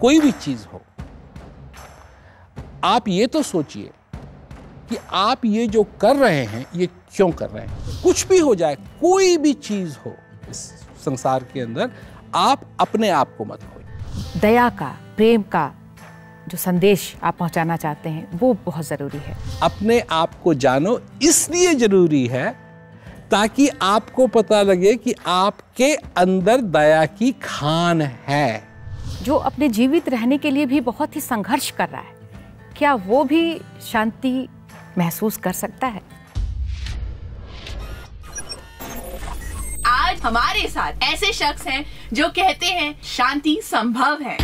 कोई भी चीज़ हो आप ये तो सोचिए कि आप ये जो कर रहे हैं ये क्यों कर रहे हैं कुछ भी हो जाए कोई भी चीज़ हो इस संसार के अंदर आप अपने आप को मत खोइए दया का प्रेम का जो संदेश आप पहुंचाना चाहते हैं वो बहुत ज़रूरी है अपने आप को जानो इसलिए ज़रूरी है ताकि आपको पता लगे कि आपके अंदर दया की खान है जो अपने जीवित रहने के लिए भी बहुत ही संघर्ष कर रहा है क्या वो भी शांति महसूस कर सकता है आज हमारे साथ ऐसे शख्स हैं जो कहते हैं शांति संभव है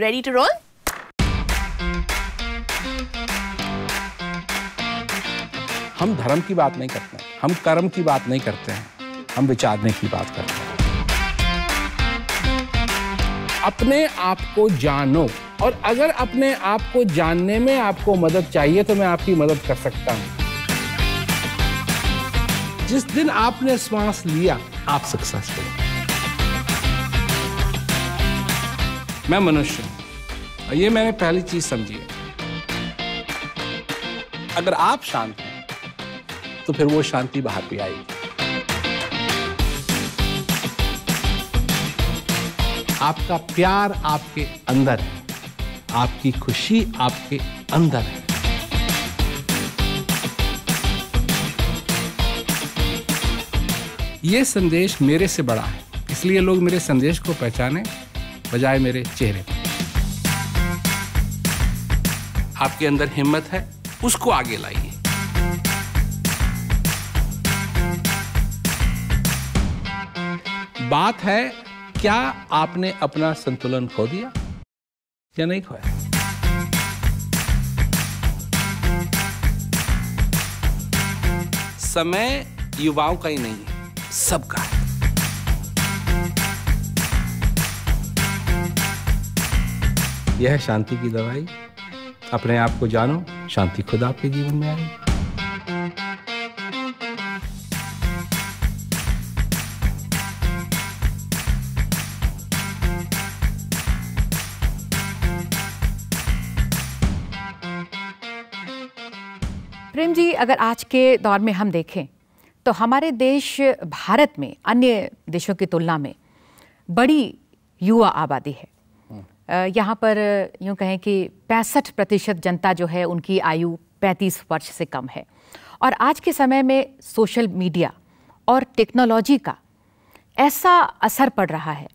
रेडी टू रोल हम धर्म की बात नहीं करते हम कर्म की बात नहीं करते हैं हम विचारने की बात करते हैं अपने आप को जानो और अगर अपने आप को जानने में आपको मदद चाहिए तो मैं आपकी मदद कर सकता हूं जिस दिन आपने श्वास लिया आप सक्सेसफुल मैं मनुष्य हूं ये मैंने पहली चीज समझी है अगर आप शांत हैं तो फिर वो शांति बाहर भी आएगी आपका प्यार आपके अंदर है आपकी खुशी आपके अंदर है ये संदेश मेरे से बड़ा है इसलिए लोग मेरे संदेश को पहचाने बजाय मेरे चेहरे आपके अंदर हिम्मत है उसको आगे लाइए बात है क्या आपने अपना संतुलन खो दिया या नहीं खोया समय युवाओं का ही नहीं है सबका है यह शांति की दवाई अपने आप को जानो शांति खुद आपके जीवन में आएगी अगर आज के दौर में हम देखें तो हमारे देश भारत में अन्य देशों की तुलना में बड़ी युवा आबादी है यहाँ पर यूँ कहें कि पैंसठ प्रतिशत जनता जो है उनकी आयु 35 वर्ष से कम है और आज के समय में सोशल मीडिया और टेक्नोलॉजी का ऐसा असर पड़ रहा है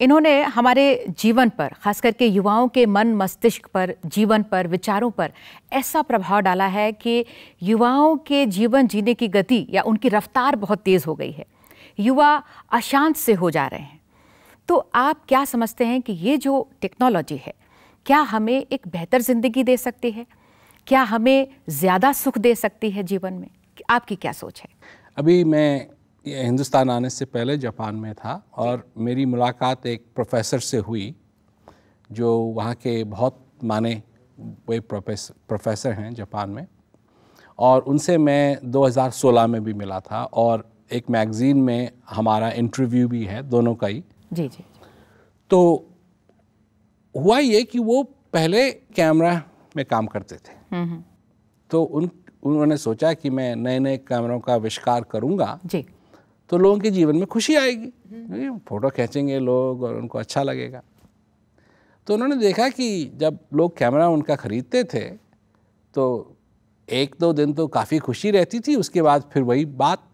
इन्होंने हमारे जीवन पर खास करके युवाओं के मन मस्तिष्क पर जीवन पर विचारों पर ऐसा प्रभाव डाला है कि युवाओं के जीवन जीने की गति या उनकी रफ्तार बहुत तेज़ हो गई है युवा अशांत से हो जा रहे हैं तो आप क्या समझते हैं कि ये जो टेक्नोलॉजी है क्या हमें एक बेहतर ज़िंदगी दे सकती है क्या हमें ज़्यादा सुख दे सकती है जीवन में आपकी क्या सोच है अभी मैं ये हिंदुस्तान आने से पहले जापान में था और मेरी मुलाकात एक प्रोफेसर से हुई जो वहाँ के बहुत माने वे प्रोफेसर हैं जापान में और उनसे मैं 2016 में भी मिला था और एक मैगज़ीन में हमारा इंटरव्यू भी है दोनों का ही जी जी तो हुआ ये कि वो पहले कैमरा में काम करते थे हम्म, हम्म। तो उन उन्होंने सोचा कि मैं नए नए कैमरों का आविष्कार करूँगा जी तो लोगों के जीवन में खुशी आएगी क्योंकि फ़ोटो खींचेंगे लोग और उनको अच्छा लगेगा तो उन्होंने देखा कि जब लोग कैमरा उनका ख़रीदते थे तो एक दो दिन तो काफ़ी खुशी रहती थी उसके बाद फिर वही बात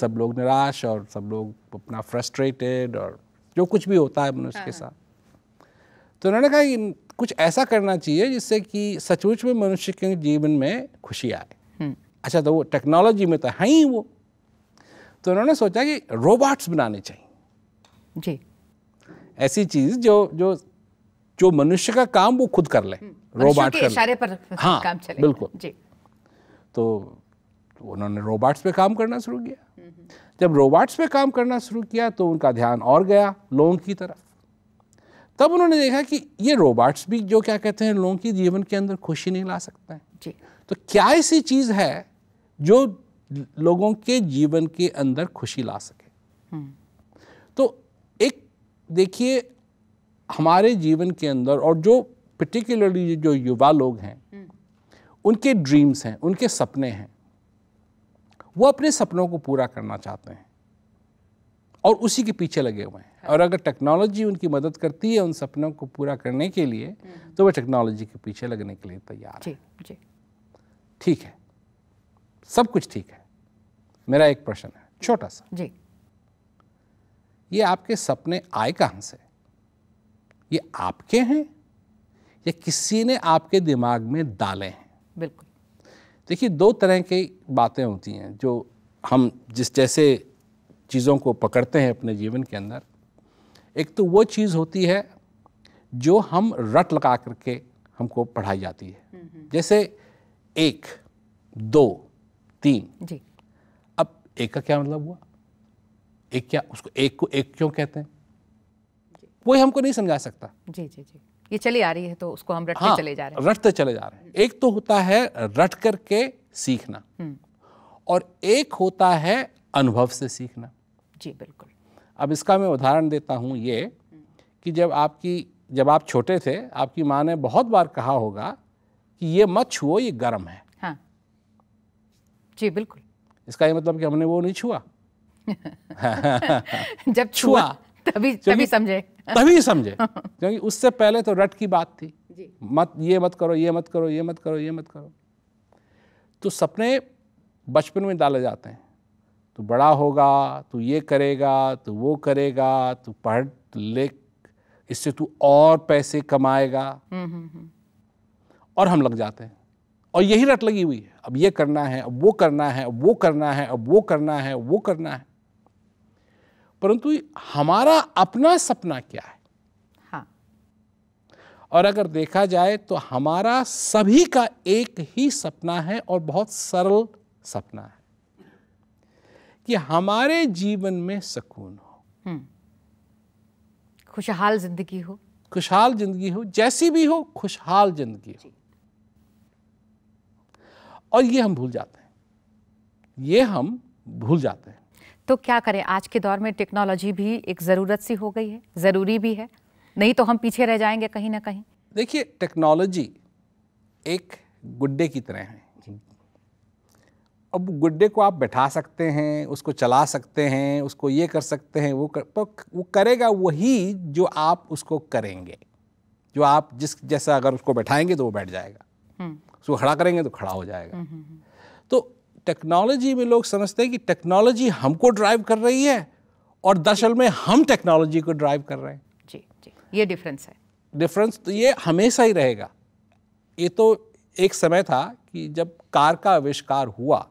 सब लोग निराश और सब लोग अपना फ्रस्ट्रेटेड और जो कुछ भी होता है मनुष्य के हाँ। साथ तो उन्होंने कहा कि कुछ ऐसा करना चाहिए जिससे कि सचमुच में मनुष्य के जीवन में खुशी आए हम्म। अच्छा तो वो टेक्नोलॉजी में तो है ही वो तो उन्होंने सोचा कि रोबोट्स बनाने चाहिए जी ऐसी चीज जो जो जो मनुष्य का काम वो खुद कर ले रोबोट हम्म, कर इशारे पर हाँ काम चले बिल्कुल जी तो उन्होंने रोबोट्स पे काम करना शुरू किया हम्म, हम्म। जब रोबोट्स पे काम करना शुरू किया तो उनका ध्यान और गया लोगों की तरफ तब उन्होंने देखा कि ये रोबोट्स भी जो क्या कहते हैं लोगों की जीवन के अंदर खुशी नहीं ला सकते हैं जी तो क्या ऐसी चीज़ है जो लोगों के जीवन के अंदर खुशी ला सके हम्म। तो एक देखिए हमारे जीवन के अंदर और जो पर्टिकुलरली जो युवा लोग हैं हम्म। उनके ड्रीम्स हैं उनके सपने हैं वो अपने सपनों को पूरा करना चाहते हैं और उसी के पीछे लगे हुए हैं और अगर टेक्नोलॉजी उनकी मदद करती है उन सपनों को पूरा करने के लिए हम्म। तो वह टेक्नोलॉजी के पीछे लगने के लिए तैयार है ठीक है सब कुछ ठीक है मेरा एक प्रश्न है छोटा सा जी ये आपके सपने आए कहां से ये आपके हैं या किसी ने आपके दिमाग में डाले हैं बिल्कुल देखिए दो तरह की बातें होती हैं जो हम जिस जैसे चीज़ों को पकड़ते हैं अपने जीवन के अंदर एक तो वो चीज़ होती है जो हम रट लगा करके हमको पढ़ाई जाती है हम्म, हम्म। जैसे एक दो तीन जी एक का क्या मतलब हुआ एक क्या उसको एक को एक क्यों कहते हैं कोई हमको नहीं समझा सकता जी जी जी ये चली आ रही है तो उसको हम रटते हाँ, चले जा रहे हैं रटते चले जा रहे हैं एक तो होता है रट करके सीखना हम्म। और एक होता है अनुभव से सीखना जी बिल्कुल अब इसका मैं उदाहरण देता हूँ ये कि जब आपकी जब आप छोटे थे आपकी माँ ने बहुत बार कहा होगा कि ये मत छुओ ये गर्म है हाँ जी बिल्कुल इसका ये मतलब कि हमने वो नहीं छुआ जब छुआ तभी तभी समझे तभी समझे क्योंकि उससे पहले तो रट की बात थी जी। मत ये मत करो ये मत करो ये मत करो ये मत करो तो सपने बचपन में डाले जाते हैं तो बड़ा होगा तो ये करेगा तो वो करेगा तो पढ़ लिख इससे तू और पैसे कमाएगा हम्म, हम्म, हम्म। और हम लग जाते हैं और यही रट लगी हुई है अब ये करना है अब वो करना है अब वो करना है अब वो करना है वो करना है परंतु हमारा अपना सपना क्या है हाँ। और अगर देखा जाए तो हमारा सभी का एक ही सपना है और बहुत सरल सपना है कि हमारे जीवन में सुकून हो हम्म। खुशहाल जिंदगी हो खुशहाल जिंदगी हो जैसी भी हो खुशहाल जिंदगी हो और ये हम भूल जाते हैं ये हम भूल जाते हैं तो क्या करें आज के दौर में टेक्नोलॉजी भी एक ज़रूरत सी हो गई है ज़रूरी भी है नहीं तो हम पीछे रह जाएंगे कहीं ना कहीं देखिए टेक्नोलॉजी एक गुड्डे की तरह है अब गुड्डे को आप बैठा सकते हैं उसको चला सकते हैं उसको ये कर सकते हैं वो कर, वो करेगा वही जो आप उसको करेंगे जो आप जिस जैसा अगर उसको बैठाएंगे तो वो बैठ जाएगा हम्म। तो उसको खड़ा करेंगे तो खड़ा हो जाएगा हम्म, हम्म, हम्म। तो टेक्नोलॉजी में लोग समझते हैं कि टेक्नोलॉजी हमको ड्राइव कर रही है और दरअसल में हम टेक्नोलॉजी को ड्राइव कर रहे हैं जी जी ये डिफरेंस है डिफरेंस तो ये हमेशा ही रहेगा ये तो एक समय था कि जब कार का आविष्कार हुआ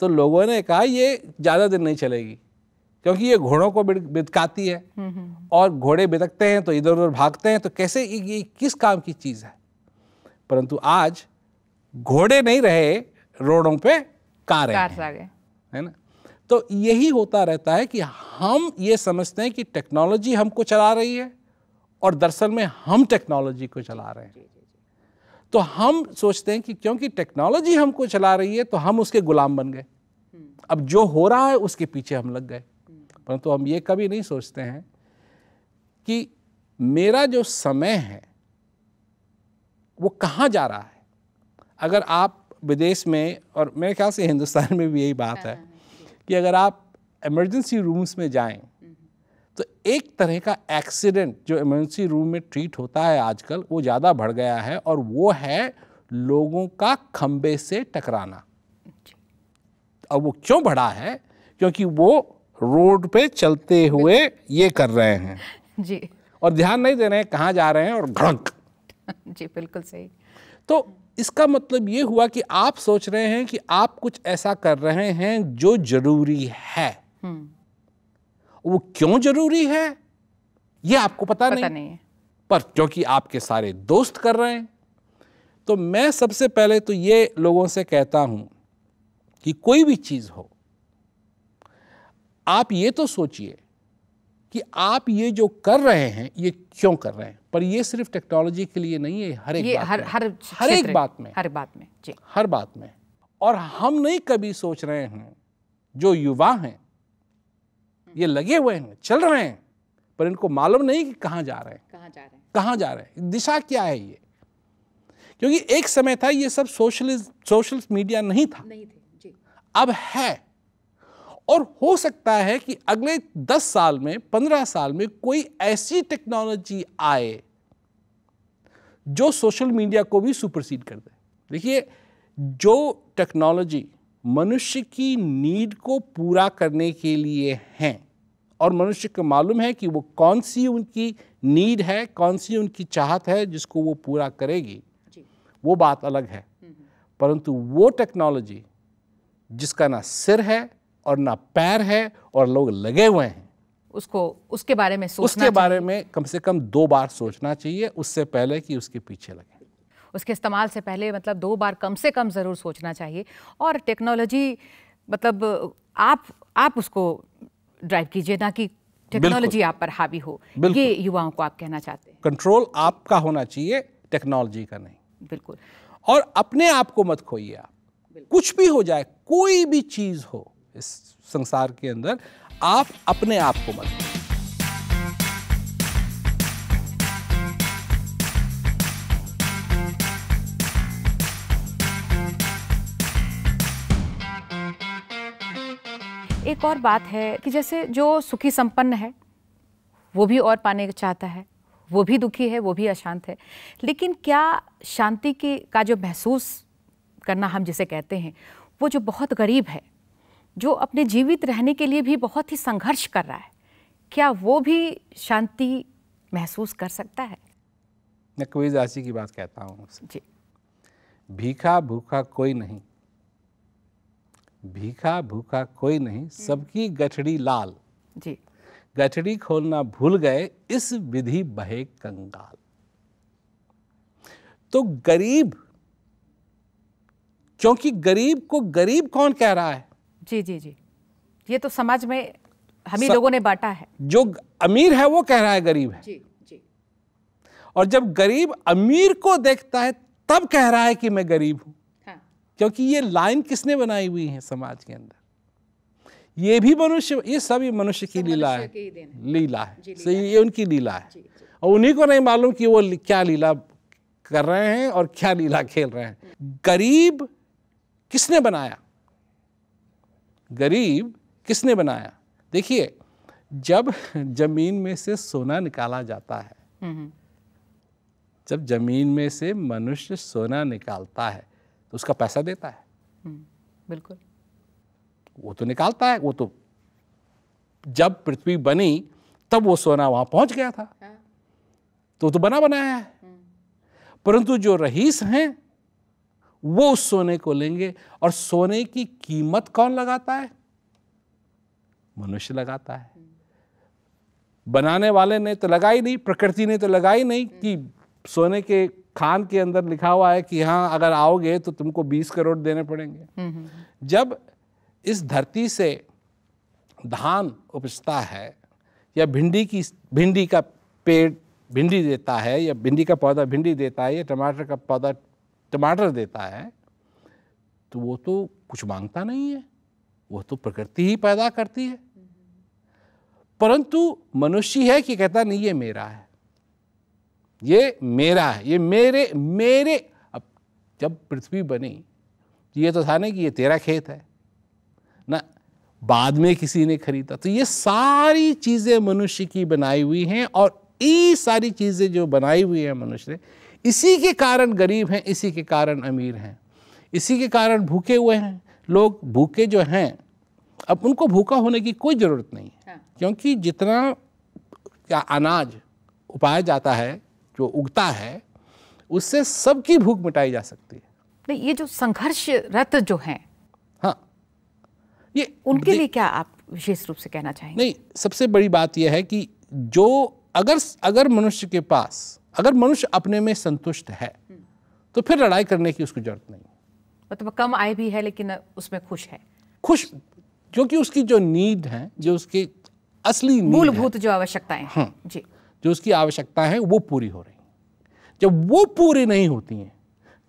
तो लोगों ने कहा ये ज़्यादा दिन नहीं चलेगी क्योंकि ये घोड़ों को बिदकाती है और घोड़े बिदकते हैं तो इधर उधर भागते हैं तो कैसे ये किस काम की चीज़ है परंतु आज घोड़े नहीं रहे रोडों पे कार है ना तो यही होता रहता है कि हम ये समझते हैं कि टेक्नोलॉजी हमको चला रही है और दरअसल में हम टेक्नोलॉजी को चला रहे हैं तो हम सोचते हैं कि क्योंकि टेक्नोलॉजी हमको चला रही है तो हम उसके गुलाम बन गए हम्म। अब जो हो रहा है उसके पीछे हम लग गए हम्म। परंतु तो हम ये कभी नहीं सोचते हैं कि मेरा जो समय है वो कहाँ जा रहा है अगर आप विदेश में और मेरे ख्याल से हिंदुस्तान में भी यही बात है कि अगर आप इमरजेंसी रूम्स में जाएं तो एक तरह का एक्सीडेंट जो इमरजेंसी रूम में ट्रीट होता है आजकल वो ज़्यादा बढ़ गया है और वो है लोगों का खम्बे से टकराना और वो क्यों बढ़ा है क्योंकि वो रोड पे चलते हुए ये कर रहे हैं जी और ध्यान नहीं दे रहे हैं कहाँ जा रहे हैं और घड़क जी बिल्कुल सही तो इसका मतलब ये हुआ कि आप सोच रहे हैं कि आप कुछ ऐसा कर रहे हैं जो जरूरी है हम्म। वो क्यों जरूरी है ये आपको पता, पता नहीं, नहीं है पर क्योंकि आपके सारे दोस्त कर रहे हैं तो मैं सबसे पहले तो ये लोगों से कहता हूं कि कोई भी चीज हो आप ये तो सोचिए कि आप ये जो कर रहे हैं ये क्यों कर रहे हैं पर ये सिर्फ टेक्नोलॉजी के लिए नहीं है हर एक बात हर में, हर हर एक बात में हर बात में जी हर बात में और हम नहीं कभी सोच रहे हैं जो युवा हैं ये लगे हुए हैं चल रहे हैं पर इनको मालूम नहीं कि कहाँ जा रहे हैं कहाँ जा रहे हैं कहाँ जा रहे हैं दिशा क्या है ये क्योंकि एक समय था ये सब सोशलिस्ट सोशल मीडिया नहीं था नहीं थे जी अब है और हो सकता है कि अगले 10 साल में 15 साल में कोई ऐसी टेक्नोलॉजी आए जो सोशल मीडिया को भी सुपरसीड कर दे देखिए जो टेक्नोलॉजी मनुष्य की नीड को पूरा करने के लिए हैं और मनुष्य को मालूम है कि वो कौन सी उनकी नीड है कौन सी उनकी चाहत है जिसको वो पूरा करेगी वो बात अलग है हम्म, हम्म। परंतु वो टेक्नोलॉजी जिसका ना सिर है और ना पैर है और लोग लगे हुए हैं उसको उसके बारे में सोचना उसके बारे में कम से कम दो बार सोचना चाहिए उससे पहले कि उसके पीछे लगे उसके इस्तेमाल से पहले मतलब दो बार कम से कम ज़रूर सोचना चाहिए और टेक्नोलॉजी मतलब आप आप उसको ड्राइव कीजिए ना कि टेक्नोलॉजी आप पर हावी हो ये युवाओं को आप कहना चाहते हैं कंट्रोल आपका होना चाहिए टेक्नोलॉजी का नहीं बिल्कुल और अपने आप को मत खोइए आप कुछ भी हो जाए कोई भी चीज़ हो इस संसार के अंदर आप अपने आप को मत एक और बात है कि जैसे जो सुखी संपन्न है वो भी और पाने चाहता है वो भी दुखी है वो भी अशांत है लेकिन क्या शांति की का जो महसूस करना हम जिसे कहते हैं वो जो बहुत गरीब है जो अपने जीवित रहने के लिए भी बहुत ही संघर्ष कर रहा है क्या वो भी शांति महसूस कर सकता है मैं कबीर दासी की बात कहता हूँ जी भीखा भूखा कोई नहीं भीखा भूखा कोई नहीं सबकी गठड़ी लाल जी गठड़ी खोलना भूल गए इस विधि बहे कंगाल तो गरीब क्योंकि गरीब को गरीब कौन कह रहा है जी जी जी ये तो समाज में हम ही लोगों ने बांटा है जो अमीर है वो कह रहा है गरीब है जी जी और जब गरीब अमीर को देखता है तब कह रहा है कि मैं गरीब हूं हाँ। क्योंकि ये लाइन किसने बनाई हुई है समाज के अंदर ये भी मनुष्य ये सब ये मनुष्य की लीला है लीला है सही ये उनकी लीला है और उन्हीं को नहीं मालूम कि वो क्या लीला कर रहे हैं और क्या लीला खेल रहे हैं गरीब किसने बनाया गरीब किसने बनाया देखिए जब जमीन में से सोना निकाला जाता है हम्म, हम्म। जब जमीन में से मनुष्य सोना निकालता है तो उसका पैसा देता है हम्म, बिल्कुल वो तो निकालता है वो तो जब पृथ्वी बनी तब वो सोना वहां पहुंच गया था हाँ। तो तो बना बनाया है परंतु जो रहीस हैं वो उस सोने को लेंगे और सोने की कीमत कौन लगाता है मनुष्य लगाता है बनाने वाले ने तो लगाई नहीं प्रकृति ने तो लगाई नहीं कि सोने के खान के अंदर लिखा हुआ है कि हाँ अगर आओगे तो तुमको बीस करोड़ देने पड़ेंगे हम्म, हम्म, हम्म। जब इस धरती से धान उपजता है या भिंडी की भिंडी का पेड़ भिंडी देता है या भिंडी का पौधा भिंडी देता है या टमाटर का पौधा टमाटर देता है तो वो तो कुछ मांगता नहीं है वो तो प्रकृति ही पैदा करती है परंतु मनुष्य है कि कहता नहीं ये मेरा है ये मेरा है ये मेरे मेरे अब जब पृथ्वी बनी तो ये तो था नहीं कि ये तेरा खेत है ना बाद में किसी ने खरीदा तो ये सारी चीज़ें मनुष्य की बनाई हुई हैं और ये सारी चीज़ें जो बनाई हुई हैं मनुष्य ने इसी के कारण गरीब हैं इसी के कारण अमीर हैं इसी के कारण भूखे हुए हैं लोग भूखे जो हैं अब उनको भूखा होने की कोई ज़रूरत नहीं हाँ। क्योंकि जितना क्या अनाज उपाया जाता है जो उगता है उससे सबकी भूख मिटाई जा सकती है नहीं ये जो संघर्षरत जो हैं हाँ ये उनके लिए क्या आप विशेष रूप से कहना चाहेंगे नहीं सबसे बड़ी बात यह है कि जो अगर अगर मनुष्य के पास अगर मनुष्य अपने में संतुष्ट है तो फिर लड़ाई करने की उसको जरूरत नहीं मतलब कम आय भी है लेकिन उसमें खुश है खुश क्योंकि उसकी जो नीड है जो उसकी असली मूलभूत जो आवश्यकताएं हाँ, जी जो उसकी आवश्यकता है वो पूरी हो रही जब वो पूरी नहीं होती हैं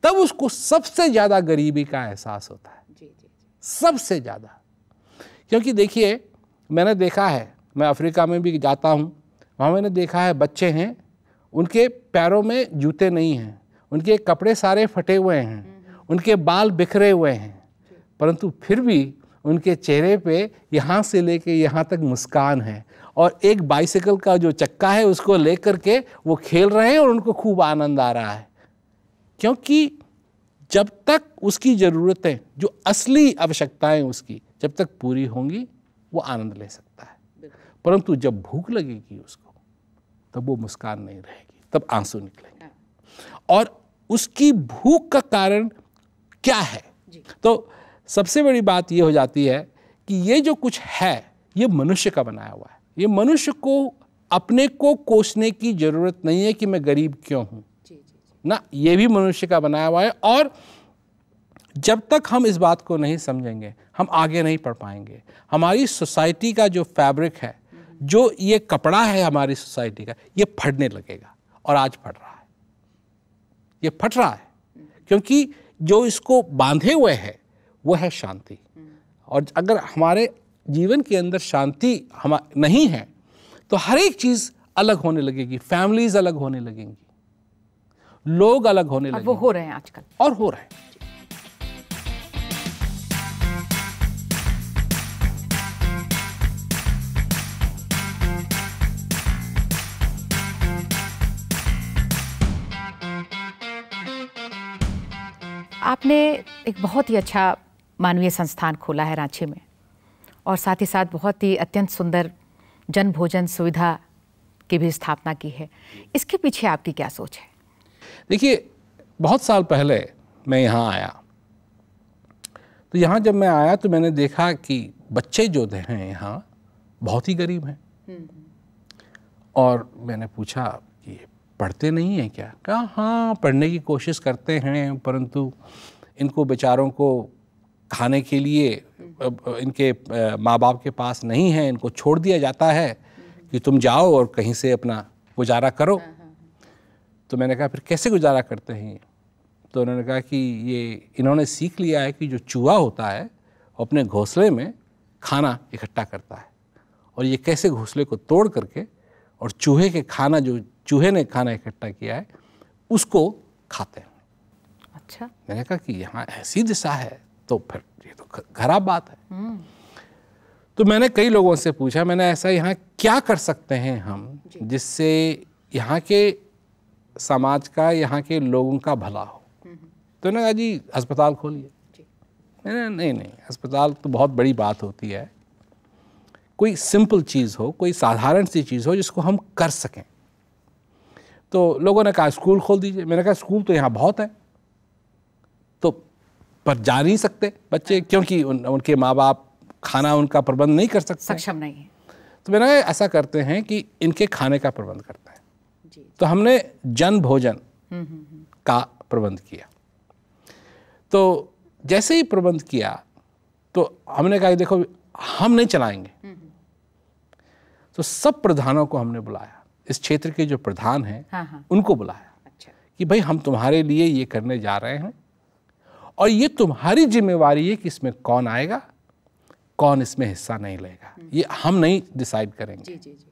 तब उसको सबसे ज़्यादा गरीबी का एहसास होता है जी, जी, जी। सबसे ज़्यादा क्योंकि देखिए मैंने देखा है मैं अफ्रीका में भी जाता हूँ वहाँ मैंने देखा है बच्चे हैं उनके पैरों में जूते नहीं हैं उनके कपड़े सारे फटे हुए हैं उनके बाल बिखरे हुए हैं परंतु फिर भी उनके चेहरे पे यहाँ से लेके यहाँ तक मुस्कान है और एक बाइसिकल का जो चक्का है उसको ले के वो खेल रहे हैं और उनको खूब आनंद आ रहा है क्योंकि जब तक उसकी ज़रूरतें जो असली आवश्यकताएं उसकी जब तक पूरी होंगी वो आनंद ले सकता है परंतु जब भूख लगेगी उसको तब वो मुस्कान नहीं रहेगी तब आंसू निकलेंगे हाँ। और उसकी भूख का कारण क्या है तो सबसे बड़ी बात ये हो जाती है कि ये जो कुछ है ये मनुष्य का बनाया हुआ है ये मनुष्य को अपने को कोसने की ज़रूरत नहीं है कि मैं गरीब क्यों हूँ ना ये भी मनुष्य का बनाया हुआ है और जब तक हम इस बात को नहीं समझेंगे हम आगे नहीं पढ़ पाएंगे हमारी सोसाइटी का जो फैब्रिक है जो ये कपड़ा है हमारी सोसाइटी का ये फटने लगेगा और आज फट रहा है ये फट रहा है क्योंकि जो इसको बांधे हुए है वो है शांति और अगर हमारे जीवन के अंदर शांति हम नहीं है तो हर एक चीज़ अलग होने लगेगी फैमिलीज अलग होने लगेंगी लोग अलग होने लगे वो हो रहे हैं आजकल और हो रहे हैं आपने एक बहुत ही अच्छा मानवीय संस्थान खोला है रांची में और साथ ही साथ बहुत ही अत्यंत सुंदर जन भोजन सुविधा की भी स्थापना की है इसके पीछे आपकी क्या सोच है देखिए बहुत साल पहले मैं यहाँ आया तो यहाँ जब मैं आया तो मैंने देखा कि बच्चे जो हैं यहाँ बहुत ही गरीब हैं हम्म। और मैंने पूछा पढ़ते नहीं हैं क्या कहा हाँ पढ़ने की कोशिश करते हैं परंतु इनको बेचारों को खाने के लिए इनके माँ बाप के पास नहीं है इनको छोड़ दिया जाता है कि तुम जाओ और कहीं से अपना गुजारा करो हाँ, हाँ, हाँ। तो मैंने कहा फिर कैसे गुजारा करते हैं ये तो उन्होंने कहा कि ये इन्होंने सीख लिया है कि जो चूहा होता है वो अपने घोंसले में खाना इकट्ठा करता है और ये कैसे घोंसले को तोड़ करके और चूहे के खाना जो चूहे ने खाना इकट्ठा किया है उसको खाते हैं अच्छा मैंने कहा कि यहाँ ऐसी दिशा है तो फिर ये तो खराब बात है हम्म। तो मैंने कई लोगों से पूछा मैंने ऐसा यहाँ क्या कर सकते हैं हम जिससे यहाँ के समाज का यहाँ के लोगों का भला हो हम्म। तो ना जी अस्पताल खोलिए मैंने नहीं नहीं अस्पताल तो बहुत बड़ी बात होती है कोई सिंपल चीज़ हो कोई साधारण सी चीज़ हो जिसको हम कर सकें तो लोगों ने कहा स्कूल खोल दीजिए मैंने कहा स्कूल तो यहाँ बहुत है तो पर जा नहीं सकते बच्चे हाँ। क्योंकि उन, उनके माँ बाप खाना उनका प्रबंध नहीं कर सकते सक्षम नहीं है तो मैंने कहा ऐसा करते हैं कि इनके खाने का प्रबंध करते हैं जी। तो हमने जन भोजन हम्म, हम्म, हम्म। का प्रबंध किया तो जैसे ही प्रबंध किया तो हमने कहा देखो हम नहीं चलाएंगे तो सब प्रधानों को हमने बुलाया इस क्षेत्र के जो प्रधान हैं हाँ, हाँ उनको बुलाया अच्छा। कि भाई हम तुम्हारे लिए ये करने जा रहे हैं और ये तुम्हारी जिम्मेवारी है कि इसमें कौन आएगा कौन इसमें हिस्सा नहीं लेगा हम्म। ये हम नहीं डिसाइड करेंगे जी, जी, जी।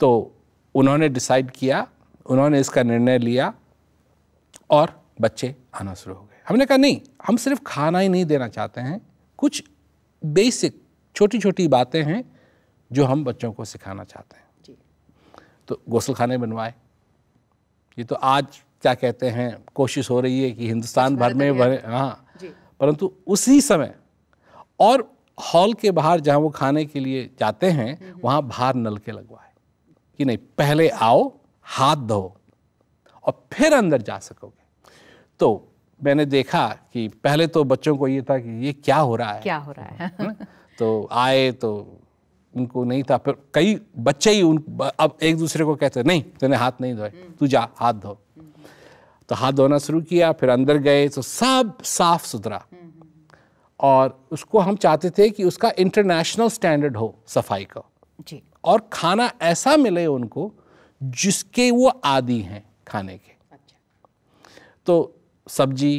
तो उन्होंने डिसाइड किया उन्होंने इसका निर्णय लिया और बच्चे आना शुरू हो गए हमने कहा नहीं हम सिर्फ खाना ही नहीं देना चाहते हैं कुछ बेसिक छोटी छोटी बातें हैं जो हम बच्चों को सिखाना चाहते हैं तो गौसल खाने बनवाए ये तो आज क्या कहते हैं कोशिश हो रही है कि हिंदुस्तान भर तो में भरे हाँ परंतु उसी समय और हॉल के बाहर जहाँ वो खाने के लिए जाते हैं हम्म, हम्म। वहाँ बाहर नलके लगवाए कि नहीं पहले आओ हाथ धो और फिर अंदर जा सकोगे तो मैंने देखा कि पहले तो बच्चों को ये था कि ये क्या हो रहा है क्या हो रहा है हाँ, तो आए तो उनको नहीं था फिर कई बच्चे ही उन अब एक दूसरे को कहते नहीं तूने हाथ नहीं धोए हम्म। तू जा हाथ धो तो हाथ धोना शुरू किया फिर अंदर गए तो सब साफ सुथरा हम्म। और उसको हम चाहते थे कि उसका इंटरनेशनल स्टैंडर्ड हो सफाई का जी और खाना ऐसा मिले उनको जिसके वो आदि हैं खाने के अच्छा। तो सब्जी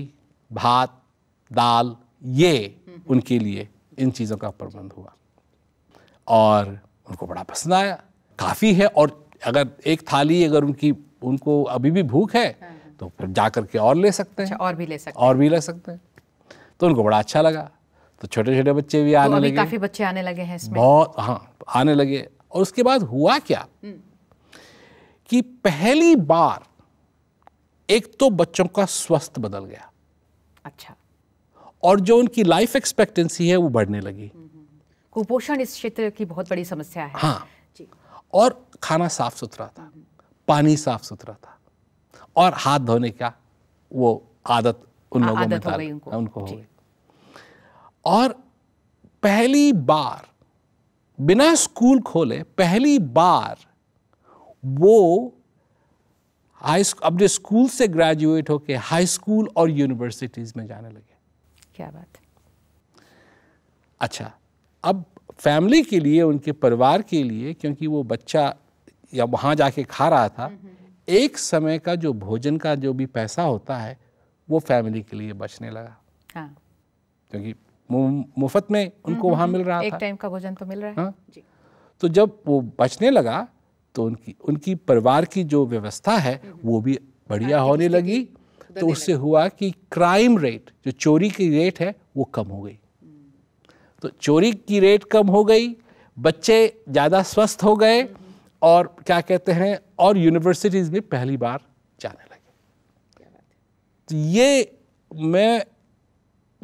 भात दाल ये हम्म। उनके लिए इन चीज़ों का प्रबंध हुआ और उनको बड़ा पसंद आया काफ़ी है और अगर एक थाली अगर उनकी उनको अभी भी भूख है हाँ। तो फिर जा कर के और ले सकते हैं अच्छा, और भी ले सकते हैं और भी ले सकते हैं तो उनको बड़ा अच्छा लगा तो छोटे छोटे बच्चे भी तो आने तो लगे काफ़ी बच्चे आने लगे हैं इसमें बहुत हाँ आने लगे और उसके बाद हुआ क्या हम्म। कि पहली बार एक तो बच्चों का स्वास्थ्य बदल गया अच्छा और जो उनकी लाइफ एक्सपेक्टेंसी है वो बढ़ने लगी हम्म। कुपोषण इस क्षेत्र की बहुत बड़ी समस्या है हाँ जी। और खाना साफ सुथरा था पानी साफ सुथरा था और हाथ धोने का वो आदत उन आ, हाँ, लोगों आदत में हो गई उनको, उनको हो गई और पहली बार बिना स्कूल खोले पहली बार वो हाई अपने स्कूल से ग्रेजुएट होके हाई स्कूल और यूनिवर्सिटीज में जाने लगे क्या बात अच्छा अब फैमिली के लिए उनके परिवार के लिए क्योंकि वो बच्चा या वहाँ जाके खा रहा था एक समय का जो भोजन का जो भी पैसा होता है वो फैमिली के लिए बचने लगा हाँ। क्योंकि मुफ्त में उनको वहाँ मिल रहा एक था टाइम का भोजन तो मिल रहा है हाँ। जी। तो जब वो बचने लगा तो उनकी उनकी परिवार की जो व्यवस्था है वो भी बढ़िया हाँ, होने लगी तो उससे हुआ कि क्राइम रेट जो चोरी की रेट है वो कम हो गई तो चोरी की रेट कम हो गई बच्चे ज़्यादा स्वस्थ हो गए और क्या कहते हैं और यूनिवर्सिटीज़ में पहली बार जाने लगे तो ये मैं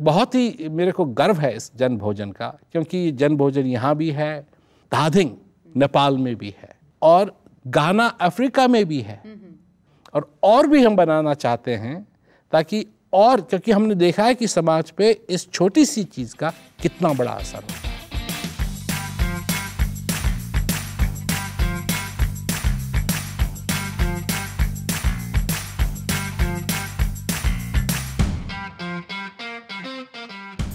बहुत ही मेरे को गर्व है इस जन भोजन का क्योंकि जन भोजन यहाँ भी है दादिंग नेपाल में भी है और गाना अफ्रीका में भी है और और भी हम बनाना चाहते हैं ताकि और क्योंकि हमने देखा है कि समाज पे इस छोटी सी चीज़ का कितना बड़ा असर होता है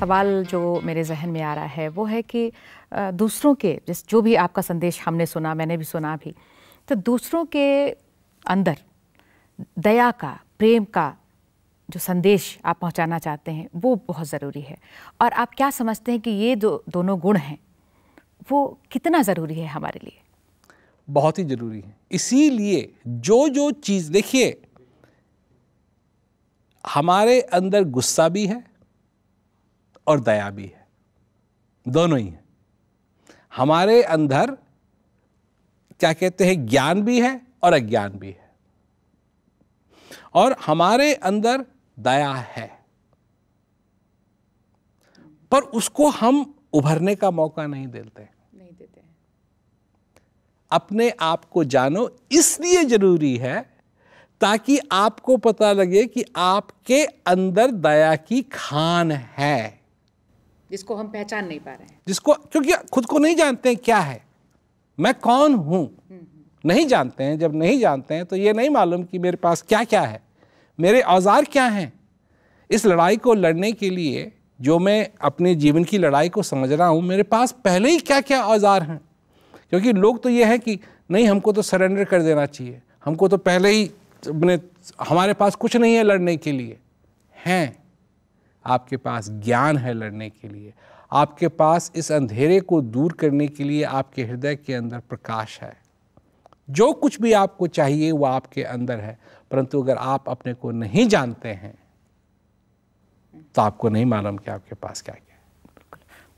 सवाल जो मेरे जहन में आ रहा है वो है कि दूसरों के जिस जो भी आपका संदेश हमने सुना मैंने भी सुना भी तो दूसरों के अंदर दया का प्रेम का जो संदेश आप पहुंचाना चाहते हैं वो बहुत ज़रूरी है और आप क्या समझते हैं कि ये दो दोनों गुण हैं वो कितना ज़रूरी है हमारे लिए बहुत ही ज़रूरी है इसीलिए जो जो चीज़ देखिए हमारे अंदर गुस्सा भी है और दया भी है दोनों ही है हमारे अंदर क्या कहते हैं ज्ञान भी है और अज्ञान भी है और हमारे अंदर दया है पर उसको हम उभरने का मौका नहीं देते नहीं देते अपने आप को जानो इसलिए जरूरी है ताकि आपको पता लगे कि आपके अंदर दया की खान है जिसको हम पहचान नहीं पा रहे हैं जिसको क्योंकि खुद को नहीं जानते हैं क्या है मैं कौन हूं हम्म, हम्म। नहीं जानते हैं जब नहीं जानते हैं तो यह नहीं मालूम कि मेरे पास क्या क्या है मेरे औजार क्या हैं इस लड़ाई को लड़ने के लिए जो मैं अपने जीवन की लड़ाई को समझ रहा हूँ मेरे पास पहले ही क्या क्या औजार हैं क्योंकि लोग तो ये हैं कि नहीं हमको तो सरेंडर कर देना चाहिए हमको तो पहले ही अपने हमारे पास कुछ नहीं है लड़ने के लिए हैं आपके पास ज्ञान है लड़ने के लिए आपके पास इस अंधेरे को दूर करने के लिए आपके हृदय के अंदर प्रकाश है जो कुछ भी आपको चाहिए वो आपके अंदर है परंतु अगर आप अपने को नहीं जानते हैं तो आपको नहीं मालूम कि आपके पास क्या क्या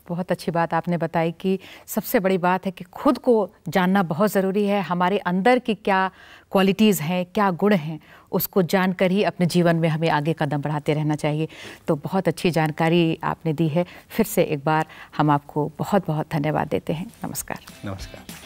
बहुत अच्छी बात आपने बताई कि सबसे बड़ी बात है कि खुद को जानना बहुत ज़रूरी है हमारे अंदर की क्या क्वालिटीज़ हैं क्या गुण हैं उसको जानकर ही अपने जीवन में हमें आगे कदम बढ़ाते रहना चाहिए तो बहुत अच्छी जानकारी आपने दी है फिर से एक बार हम आपको बहुत बहुत धन्यवाद देते हैं नमस्कार नमस्कार